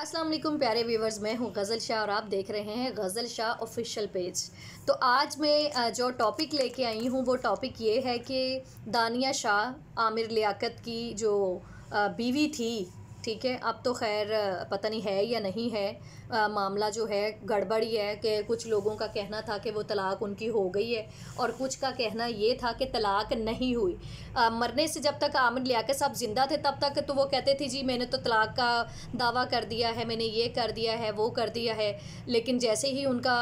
अस्सलाम वालेकुम प्यारे व्यूवर्स मैं हूँ गज़ल शाह और आप देख रहे हैं गज़ल शाह ऑफिशियल पेज तो आज मैं जो टॉपिक लेके आई हूँ वो टॉपिक ये है कि दानिया शाह आमिर लियाकत की जो बीवी थी ठीक है अब तो खैर पता नहीं है या नहीं है आ, मामला जो है गड़बड़ी है कि कुछ लोगों का कहना था कि वो तलाक उनकी हो गई है और कुछ का कहना ये था कि तलाक नहीं हुई आ, मरने से जब तक आमिर लियाकत साहब ज़िंदा थे तब तक तो वो कहते थे जी मैंने तो तलाक का दावा कर दिया है मैंने ये कर दिया है वो कर दिया है लेकिन जैसे ही उनका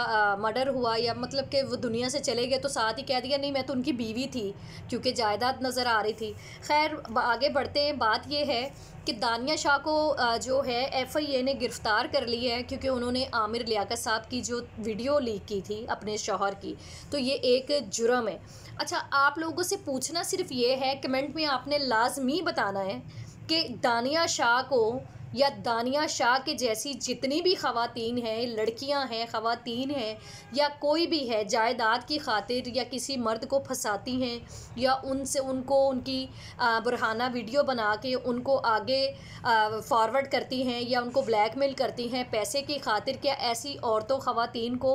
मर्डर हुआ या मतलब कि वो दुनिया से चले गए तो साथ ही कह दिया नहीं मैं तो उनकी बीवी थी क्योंकि जायदाद नज़र आ रही थी खैर आगे बढ़ते हैं बात यह है कि दानिया शाह शाह को जो है एफआईए ने गिरफ्तार कर लिया है क्योंकि उन्होंने आमिर लियाकत साहब की जो वीडियो लीक की थी अपने शोहर की तो ये एक जुर्म है अच्छा आप लोगों से पूछना सिर्फ ये है कमेंट में आपने लाजमी बताना है कि दानिया शाह को या दानिया शाह के जैसी जितनी भी खातन हैं लड़कियां हैं खातन हैं या कोई भी है जायदाद की खातिर या किसी मर्द को फंसाती हैं या उनसे उनको उनकी बुरहाना वीडियो बना के उनको आगे फॉरवर्ड करती हैं या उनको ब्लैक मेल करती हैं पैसे की खातिर क्या ऐसी औरतों खातन को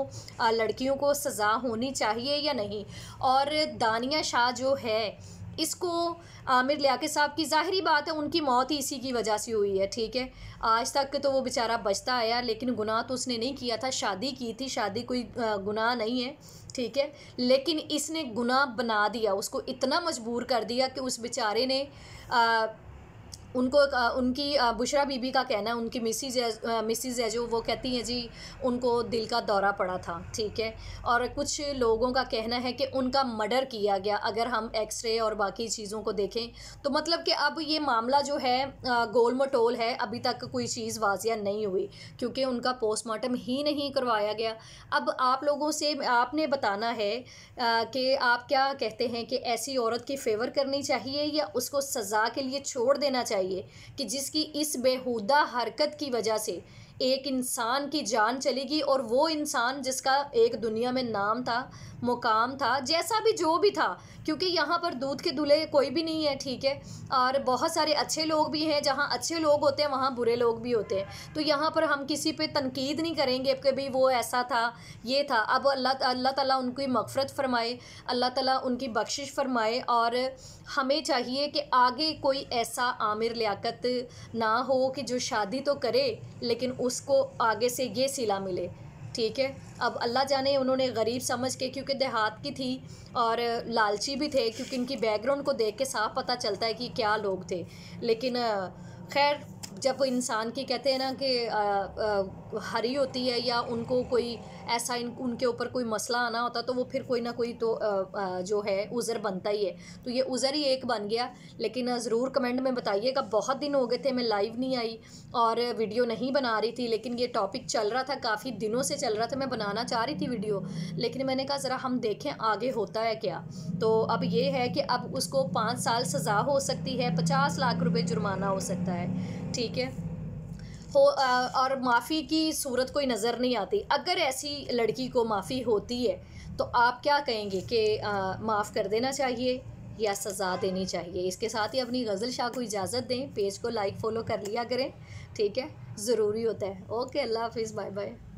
लड़कियों को सज़ा होनी चाहिए या नहीं और दानिया शाह जो है इसको आमिर लिया साहब की ज़ाहरी बात है उनकी मौत ही इसी की वजह से हुई है ठीक है आज तक तो वो बेचारा बचता आया लेकिन गुनाह तो उसने नहीं किया था शादी की थी शादी कोई गुनाह नहीं है ठीक है लेकिन इसने गुनाह बना दिया उसको इतना मजबूर कर दिया कि उस बेचारे ने आ, उनको उनकी बुशरा बीबी का कहना है उनकी मिसिज मिसिज है जो वो कहती हैं जी उनको दिल का दौरा पड़ा था ठीक है और कुछ लोगों का कहना है कि उनका मर्डर किया गया अगर हम एक्सरे और बाकी चीज़ों को देखें तो मतलब कि अब ये मामला जो है गोल मटोल है अभी तक कोई चीज़ वाजिया नहीं हुई क्योंकि उनका पोस्टमार्टम ही नहीं करवाया गया अब आप लोगों से आपने बताना है कि आप क्या कहते हैं कि ऐसी औरत की फेवर करनी चाहिए या उसको सज़ा के लिए छोड़ देना चाहिए चाहिए कि जिसकी इस बेहुदा हरकत की वजह से एक इंसान की जान चलेगी और वो इंसान जिसका एक दुनिया में नाम था मुकाम था जैसा भी जो भी था क्योंकि यहाँ पर दूध के दूल्हे कोई भी नहीं है ठीक है और बहुत सारे अच्छे लोग भी हैं जहाँ अच्छे लोग होते हैं वहाँ बुरे लोग भी होते हैं तो यहाँ पर हम किसी पे तनकीद नहीं करेंगे कि भाई वो ऐसा था ये था अब अल्लाह अल्लाह ताला उनकी मफ़रत फ़रमाए अल्लाह ताला उनकी बख्शिश फ़रमाए और हमें चाहिए कि आगे कोई ऐसा आमिर लियाकत ना हो कि जो शादी तो करे लेकिन उसको आगे से ये सिला मिले ठीक है अब अल्लाह जाने उन्होंने गरीब समझ के क्योंकि देहात की थी और लालची भी थे क्योंकि इनकी बैकग्राउंड को देख के साफ पता चलता है कि क्या लोग थे लेकिन खैर जब इंसान की कहते हैं ना कि हरी होती है या उनको कोई ऐसा इन उनके ऊपर कोई मसला आना होता तो वो फिर कोई ना कोई तो आ, आ, जो है उज़र बनता ही है तो ये उज़र ही एक बन गया लेकिन ज़रूर कमेंट में बताइएगा बहुत दिन हो गए थे मैं लाइव नहीं आई और वीडियो नहीं बना रही थी लेकिन ये टॉपिक चल रहा था काफ़ी दिनों से चल रहा था मैं बनाना चाह रही थी वीडियो लेकिन मैंने कहा ज़रा हम देखें आगे होता है क्या तो अब ये है कि अब उसको पाँच साल सज़ा हो सकती है पचास लाख रुपये जुर्माना हो सकता है ठीक ठीक है हो और माफ़ी की सूरत कोई नज़र नहीं आती अगर ऐसी लड़की को माफ़ी होती है तो आप क्या कहेंगे कि माफ़ कर देना चाहिए या सज़ा देनी चाहिए इसके साथ ही अपनी गज़ल शाह को इजाज़त दें पेज को लाइक फ़ॉलो कर लिया करें ठीक है ज़रूरी होता है ओके अल्लाह हाफिज़ बाय बाय